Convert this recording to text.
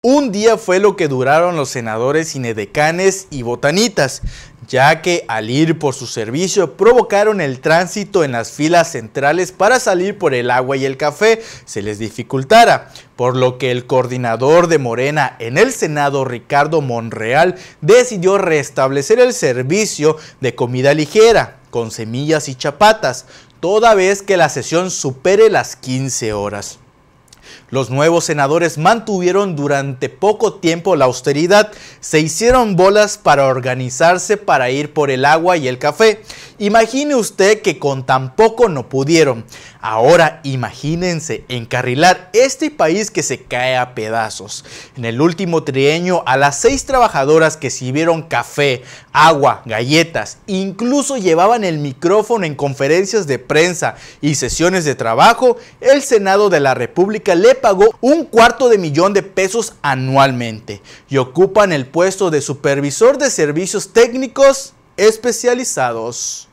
Un día fue lo que duraron los senadores cinedecanes y botanitas, ya que al ir por su servicio provocaron el tránsito en las filas centrales para salir por el agua y el café se les dificultara, por lo que el coordinador de Morena en el Senado, Ricardo Monreal, decidió restablecer el servicio de comida ligera, con semillas y chapatas, toda vez que la sesión supere las 15 horas. Los nuevos senadores mantuvieron durante poco tiempo la austeridad, se hicieron bolas para organizarse para ir por el agua y el café. Imagine usted que con tan poco no pudieron. Ahora imagínense encarrilar este país que se cae a pedazos. En el último trienio a las seis trabajadoras que sirvieron café, agua, galletas, incluso llevaban el micrófono en conferencias de prensa y sesiones de trabajo, el Senado de la República le pagó un cuarto de millón de pesos anualmente y ocupan el puesto de supervisor de servicios técnicos especializados.